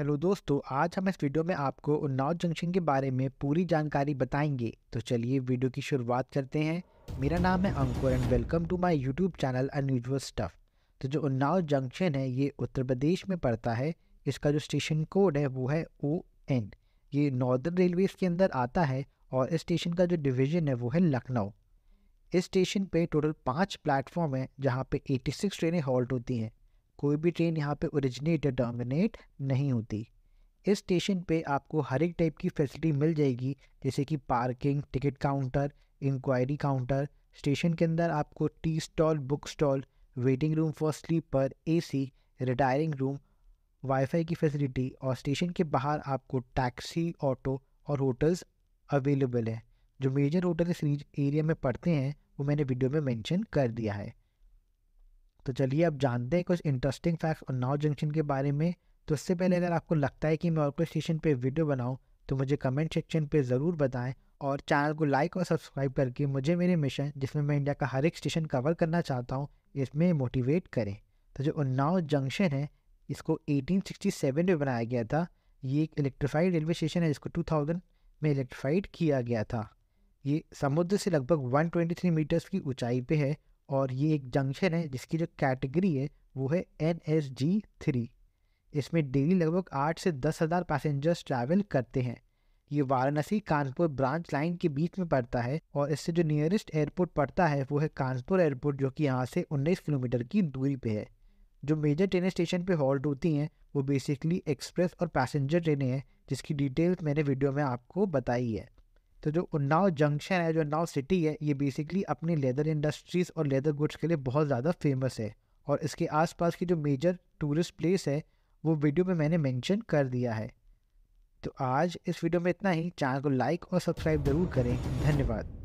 hello दोस्तों आज हम इस वीडियो में आपको उन्नाव जंक्शन के बारे में पूरी जानकारी बताएंगे तो चलिए वीडियो की शुरुआत करते हैं मेरा नाम है Ankur and welcome to my YouTube channel unusual stuff तो जो उन्नाव जंक्शन है ये उत्तर प्रदेश में पड़ता है इसका जो स्टेशन कोड है वो है ओ एन ये नॉर्दर्न रेलवेज के अंदर आता है और इस स्टेशन का जो डिविजन है वो है लखनऊ इस स्टेशन पर टोटल पाँच प्लेटफॉर्म है जहाँ पर 86 ट्रेनें हॉल्ट होती हैं कोई भी ट्रेन यहाँ पे ओरिजिनेट या डोमिनेट नहीं होती इस स्टेशन पे आपको हर एक टाइप की फैसिलिटी मिल जाएगी जैसे कि parking ticket counter enquiry counter station के अंदर आपको tea stall book stall waiting room for sleeper AC retiring room wifi की फैसिलिटी और स्टेशन के बाहर आपको टैक्सी ऑटो और होटल्स अवेलेबल हैं जो मेजर होटल इस एरिया में पड़ते हैं वो मैंने वीडियो में मेंशन कर दिया है तो चलिए अब जानते हैं कुछ इंटरेस्टिंग फैक्ट्स उन्नाव जंक्शन के बारे में तो उससे पहले अगर आपको लगता है कि मैं और कोई स्टेशन पर वीडियो बनाऊँ तो मुझे कमेंट सेक्शन पर ज़रूर बताएँ और चैनल को लाइक और सब्सक्राइब करके मुझे मेरे मिशन जिसमें मैं इंडिया का हर एक स्टेशन कवर करना चाहता हूँ इसमें मोटिवेट करें तो जो उन्नाव जंक्शन है इसको 1867 में बनाया गया था ये एक इलेक्ट्रीफाइड रेलवे स्टेशन है जिसको 2000 में इलेक्ट्रीफाइड किया गया था ये समुद्र से लगभग 123 मीटर्स की ऊंचाई पे है और ये एक जंक्शन है जिसकी जो कैटेगरी है वो है एन एस जी थ्री इसमें डेली लगभग आठ से दस हज़ार पैसेंजर्स ट्रैवल करते हैं ये वाराणसी कानपुर ब्रांच लाइन के बीच में पड़ता है और इससे जो नियरेस्ट एयरपोर्ट पड़ता है वो है कानपुर एयरपोर्ट जो कि यहाँ से 19 किलोमीटर की दूरी पे है जो मेजर ट्रेनें स्टेशन पे हॉल्ट होती हैं वो बेसिकली एक्सप्रेस और पैसेंजर ट्रेनें हैं जिसकी डिटेल्स मैंने वीडियो में आपको बताई है तो जो उन्नाव जंक्शन है जो उन्नाव सिटी है ये बेसिकली अपनी लेदर इंडस्ट्रीज़ और लेदर गुड्स के लिए बहुत ज़्यादा फेमस है और इसके आसपास की जो मेजर टूरिस्ट प्लेस है वो वीडियो में मैंने मेंशन कर दिया है तो आज इस वीडियो में इतना ही चैनल को लाइक और सब्सक्राइब ज़रूर करें धन्यवाद